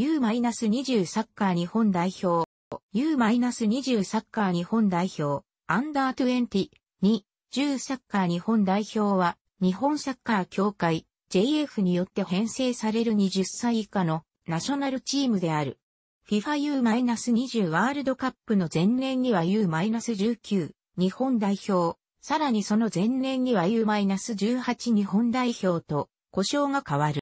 U-20 サッカー日本代表、U-20 サッカー日本代表、アンダー20、2、10サッカー日本代表は、日本サッカー協会、JF によって編成される20歳以下のナショナルチームである。FIFA U-20 ワールドカップの前年には U-19 日本代表、さらにその前年には U-18 日本代表と故障が変わる。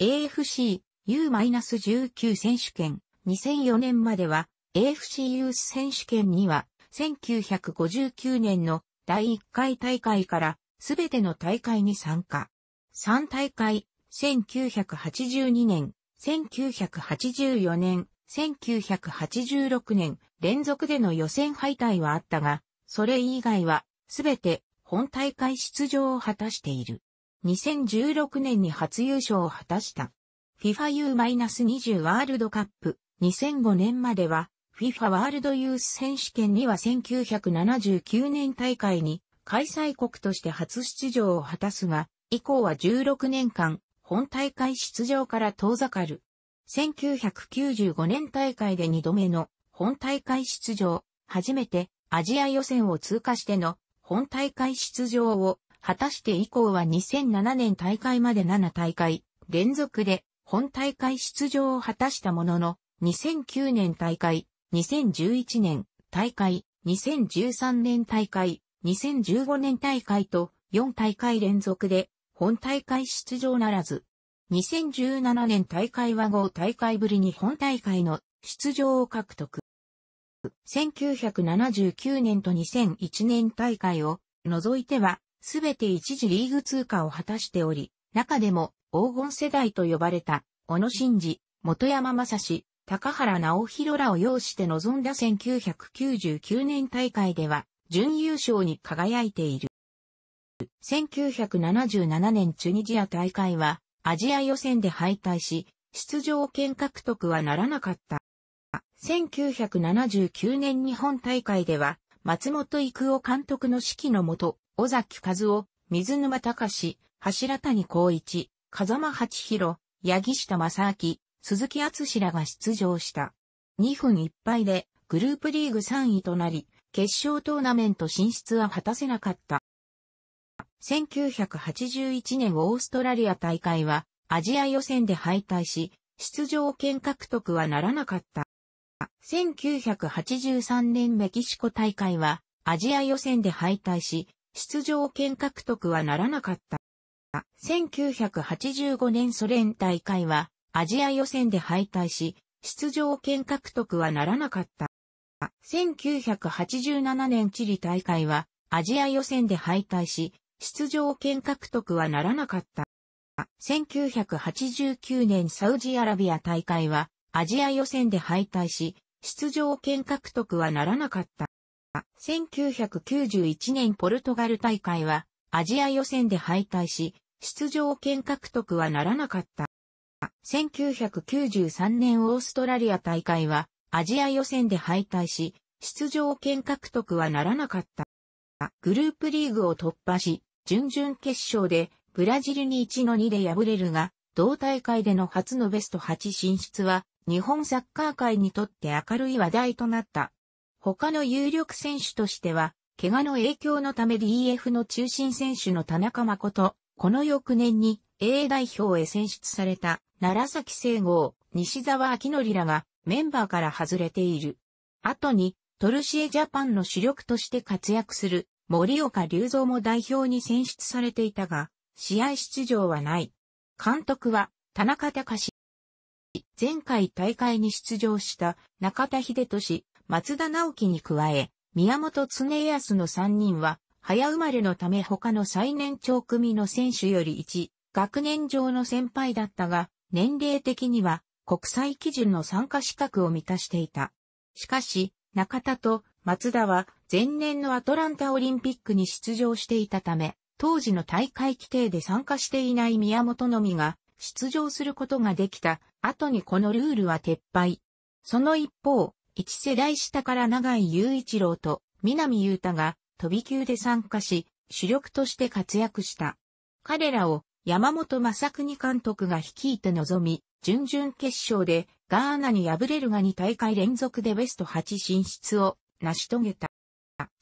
AFC U-19 選手権2004年までは AFC ユース選手権には1959年の第1回大会からすべての大会に参加。3大会、1982年、1984年、1986年連続での予選敗退はあったが、それ以外はすべて本大会出場を果たしている。2016年に初優勝を果たした。FIFAU-20 ワールドカップ2005年までは FIFA ワールドユース選手権には1979年大会に開催国として初出場を果たすが、以降は16年間本大会出場から遠ざかる。1995年大会で2度目の本大会出場、初めてアジア予選を通過しての本大会出場を果たして以降は2007年大会まで7大会連続で本大会出場を果たしたものの、2009年大会、2011年大会、2013年大会、2015年大会と4大会連続で本大会出場ならず、2017年大会は5大会ぶりに本大会の出場を獲得。1979年と2001年大会を除いては、すべて一時リーグ通過を果たしており、中でも黄金世代と呼ばれた、小野真二、元山正史、高原直弘らを擁して臨んだ1999年大会では、準優勝に輝いている。1977年チュニジア大会は、アジア予選で敗退し、出場権獲得はならなかった。1979年日本大会では、松本育夫監督の指揮のもと、尾崎和夫、水沼隆、柱谷光一、風間八弘、八木下正明、鈴木厚志らが出場した。2分1敗でグループリーグ3位となり、決勝トーナメント進出は果たせなかった。1981年オーストラリア大会はアジア予選で敗退し、出場権獲得はならなかった。1983年メキシコ大会はアジア予選で敗退し、出場権獲得はならなかった。1985年ソ連大会はアジア予選で敗退し、出場権獲得はならなかった。1987年チリ大会はアジア予選で敗退し、出場権獲得はならなかった。1989年サウジアラビア大会はアジア予選で敗退し、出場権獲得はならなかった。1991年ポルトガル大会はアジア予選で敗退し、出場権獲得はならなかった。1993年オーストラリア大会はアジア予選で敗退し、出場権獲得はならなかった。グループリーグを突破し、準々決勝でブラジルに1の2で敗れるが、同大会での初のベスト8進出は、日本サッカー界にとって明るい話題となった。他の有力選手としては、怪我の影響のため DF の中心選手の田中誠、この翌年に A 代表へ選出された、奈良崎聖郷、西沢明則らがメンバーから外れている。後に、トルシエジャパンの主力として活躍する、森岡隆三も代表に選出されていたが、試合出場はない。監督は、田中隆。前回大会に出場した中田秀俊、松田直樹に加え、宮本常康の3人は、早生まれのため他の最年長組の選手より1、学年上の先輩だったが、年齢的には国際基準の参加資格を満たしていた。しかし、中田と松田は前年のアトランタオリンピックに出場していたため、当時の大会規定で参加していない宮本のみが出場することができた後にこのルールは撤廃。その一方、一世代下から長井雄一郎と南雄太が飛び級で参加し、主力として活躍した。彼らを山本正国監督が率いて臨み、準々決勝でガーナに敗れるが2大会連続でベスト8進出を成し遂げた。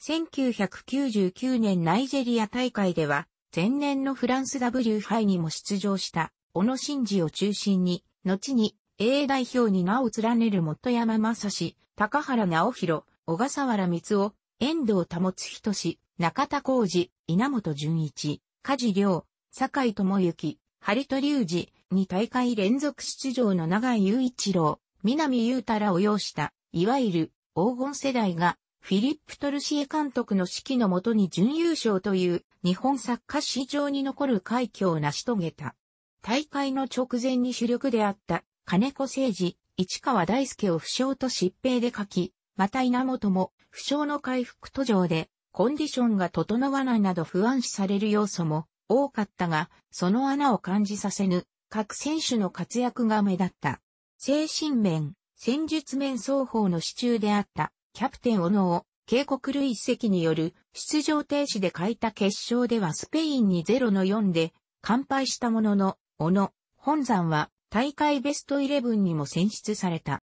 1999年ナイジェリア大会では、前年のフランス W 杯にも出場した、小野真嗣を中心に、後に A 代表に名を連ねる元山正史、高原直弘、小笠原光夫、遠藤保人志、中田浩二、稲本淳一、梶良、坂井智之、張戸隆二、に大会連続出場の長井雄一郎、南雄太らを要した、いわゆる黄金世代が、フィリップ・トルシエ監督の指揮のもとに準優勝という日本サッカー史上に残る快挙を成し遂げた。大会の直前に主力であった金子誠治、市川大輔を負傷と疾病で書き、また稲本も負傷の回復途上で、コンディションが整わないなど不安視される要素も多かったが、その穴を感じさせぬ各選手の活躍が目立った。精神面、戦術面双方の支柱であったキャプテン小野を警告類席による出場停止で書いた決勝ではスペインに0の4で完敗したものの、小野、本山は大会ベストイレブンにも選出された。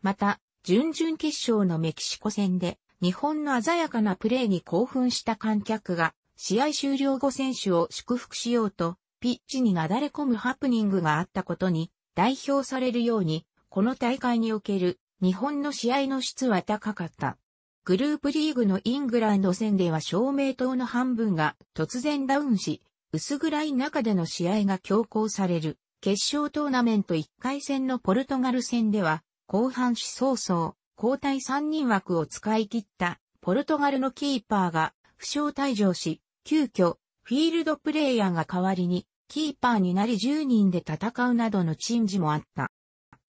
また、準々決勝のメキシコ戦で、日本の鮮やかなプレーに興奮した観客が、試合終了後選手を祝福しようと、ピッチになだれ込むハプニングがあったことに、代表されるように、この大会における日本の試合の質は高かった。グループリーグのイングランド戦では照明灯の半分が突然ダウンし、薄暗い中での試合が強行される。決勝トーナメント1回戦のポルトガル戦では、後半し早々、交代3人枠を使い切ったポルトガルのキーパーが負傷退場し、急遽フィールドプレイヤーが代わりにキーパーになり10人で戦うなどの珍事もあった。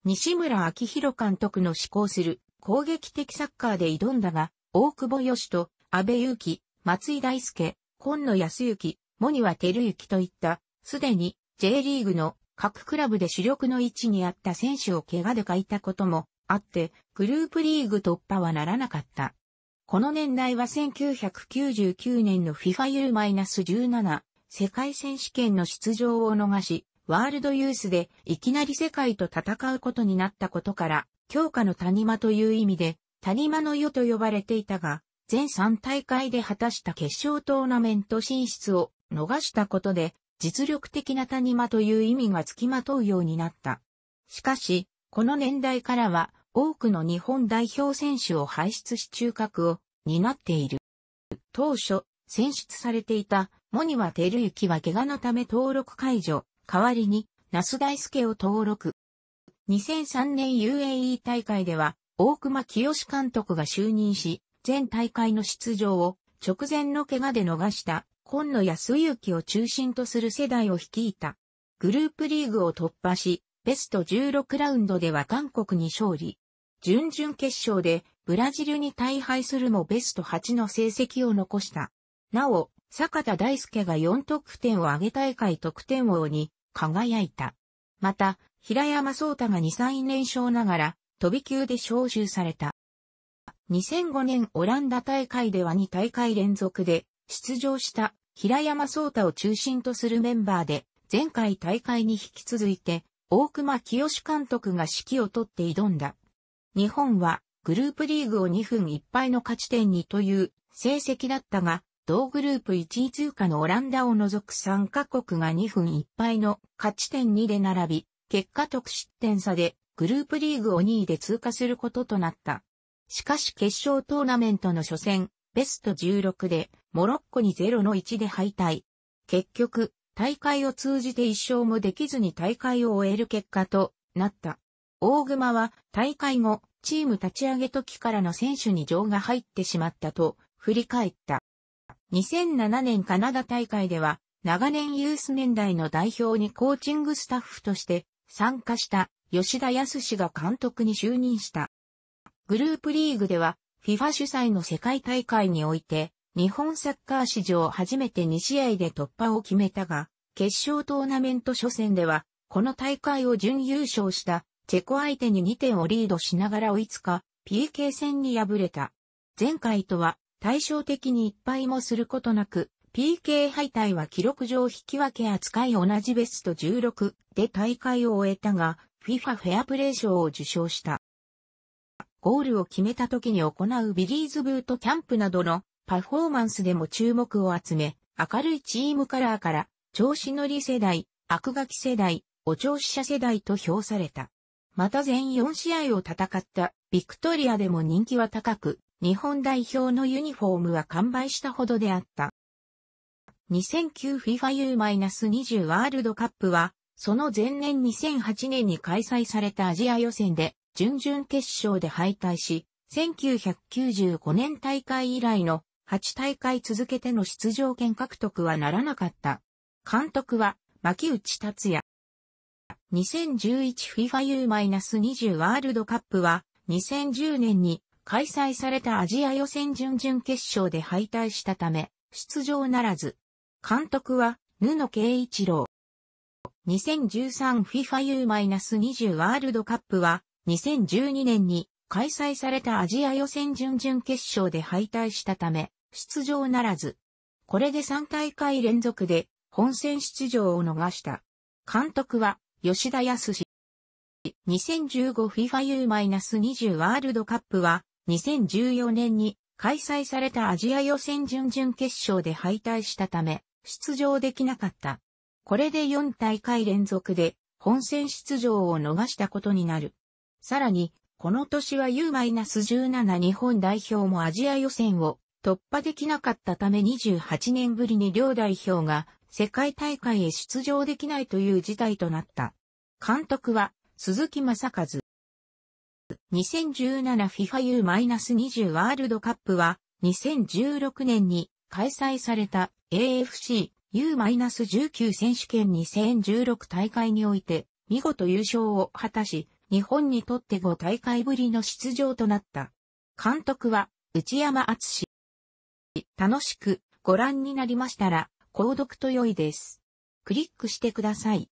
西村昭弘監督の志向する攻撃的サッカーで挑んだが、大久保義と安倍祐希、松井大輔、今野康之、森は照之といった、すでに J リーグの各クラブで主力の位置にあった選手を怪我で欠いたこともあって、グループリーグ突破はならなかった。この年代は1999年の FIFA ス1 7世界選手権の出場を逃し、ワールドユースでいきなり世界と戦うことになったことから、強化の谷間という意味で、谷間の世と呼ばれていたが、全3大会で果たした決勝トーナメント進出を逃したことで、実力的な谷間という意味が付きまとうようになった。しかし、この年代からは多くの日本代表選手を輩出し中核を担っている。当初、選出されていたモニワテルユキは怪我のため登録解除、代わりにナス・ダイスケを登録。2003年 UAE 大会では大熊清監督が就任し、全大会の出場を直前の怪我で逃した今野康之を中心とする世代を率いた。グループリーグを突破し、ベスト16ラウンドでは韓国に勝利。準々決勝でブラジルに大敗するもベスト8の成績を残した。なお、坂田大輔が4得点を挙げ大会得点王に輝いた。また、平山聡太が2、3連勝ながら、飛び級で招集された。2005年オランダ大会では2大会連続で出場した平山聡太を中心とするメンバーで、前回大会に引き続いて、大熊清監督が指揮を取って挑んだ。日本はグループリーグを2分1敗の勝ち点2という成績だったが、同グループ1位通過のオランダを除く3カ国が2分1敗の勝ち点2で並び、結果得失点差でグループリーグを2位で通過することとなった。しかし決勝トーナメントの初戦、ベスト16で、モロッコに0の1で敗退。結局、大会を通じて一勝もできずに大会を終える結果となった。大熊は大会後、チーム立ち上げ時からの選手に情が入ってしまったと振り返った。2007年カナダ大会では、長年ユース年代の代表にコーチングスタッフとして参加した吉田康が監督に就任した。グループリーグでは FIFA 主催の世界大会において、日本サッカー史上初めて2試合で突破を決めたが、決勝トーナメント初戦では、この大会を準優勝したチェコ相手に2点をリードしながら追いつか、PK 戦に敗れた。前回とは対照的に一敗もすることなく、PK 敗退は記録上引き分け扱い同じベスト16で大会を終えたが、FIFA フェアプレー賞を受賞した。ゴールを決めた時に行うビリーズブートキャンプなどのパフォーマンスでも注目を集め、明るいチームカラーから、調子乗り世代、悪ガキ世代、お調子者世代と評された。また全4試合を戦ったビクトリアでも人気は高く、日本代表のユニフォームは完売したほどであった。2009FIFA U-20 ワールドカップは、その前年2008年に開催されたアジア予選で、準々決勝で敗退し、1995年大会以来の8大会続けての出場権獲得はならなかった。監督は、牧内達也。2011FIFA U-20 ワールドカップは、2010年に開催されたアジア予選準々決勝で敗退したため、出場ならず。監督は、布圭一郎。2013FIFA U-20 ワールドカップは、2012年に開催されたアジア予選準々決勝で敗退したため、出場ならず。これで3大会連続で本戦出場を逃した。監督は吉田康。2015 FIFA U-20 ワールドカップは2014年に開催されたアジア予選準々決勝で敗退したため出場できなかった。これで4大会連続で本戦出場を逃したことになる。さらに、この年は U-17 日本代表もアジア予選を突破できなかったため28年ぶりに両代表が世界大会へ出場できないという事態となった。監督は鈴木正和。2017FIFAU-20 ワールドカップは2016年に開催された AFC U-19 選手権2016大会において見事優勝を果たし日本にとって5大会ぶりの出場となった。監督は内山厚史。楽しくご覧になりましたら、購読と良いです。クリックしてください。